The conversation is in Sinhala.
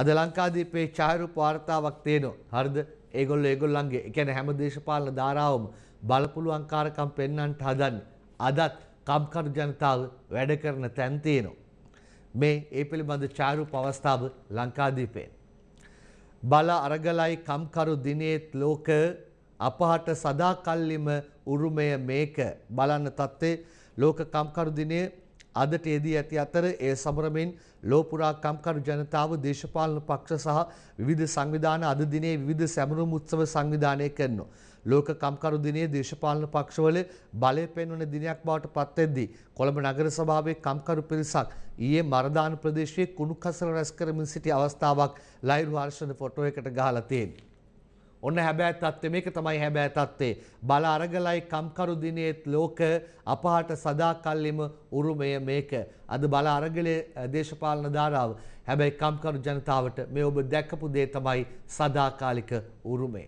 අද ලංකාදීපේ ඡායරූප වාර්තාවක් තියෙනවා. හරිද? ඒගොල්ලෝ ඒගොල්ලන්ගේ කියන්නේ හැම දේශපාලන ධාරාවම බලපුලුවන්කාරකම් පෙන්වන්නට හදන්නේ. අදත් කම්කරු ජනතාව වැඩ කරන තැන් තියෙනවා. මේ ඒ පිළිබඳ ඡායරූප අවස්ථාව ලංකාදීපේ. බල අරගලයි කම්කරු දිනේත් ලෝක අපහට සදාකල්ලිම උරුමය මේක බලන්න තත්ත්වේ ලෝක කම්කරු දිනේ අදට එදී ඇති අතර ඒ සමරමින් ලෝපුරා කම්කරු ජනතාව දේශපාලන පක්ෂ සහ විවිධ සංවිධාන අද දිනේ විවිධ සැමරුම් උත්සව සංවිධානය කරනවා. ලෝක කම්කරු දිනේ දේශපාලන පක්ෂවල බලය පෙන්වන දිනයක් බවට පත් වෙද්දී කොළඹ නගර සභාවේ කම්කරු පිරිසක් ඊයේ මරදාන ප්‍රදේශයේ කුණුකසල රැස් කරමින් සිටි අවස්ථාවක් ලයිව් හර්ෂණ ෆොටෝ එකකට ගහලා තියෙනවා. ඔන්න හැබෑ තත්ත්වය මේක තමයි හැබෑ තත්ත්වේ. බල අරගලයි කම්කරු දිනේත් ලෝක අපහාට සදාකල්ලිම උරුමය මේක. අද බල අරගලයේ දේශපාලන ධාරාව. හැබැයි කම්කරු ජනතාවට මේ ඔබ දැකපු දේ තමයි සදාකාලික උරුමය.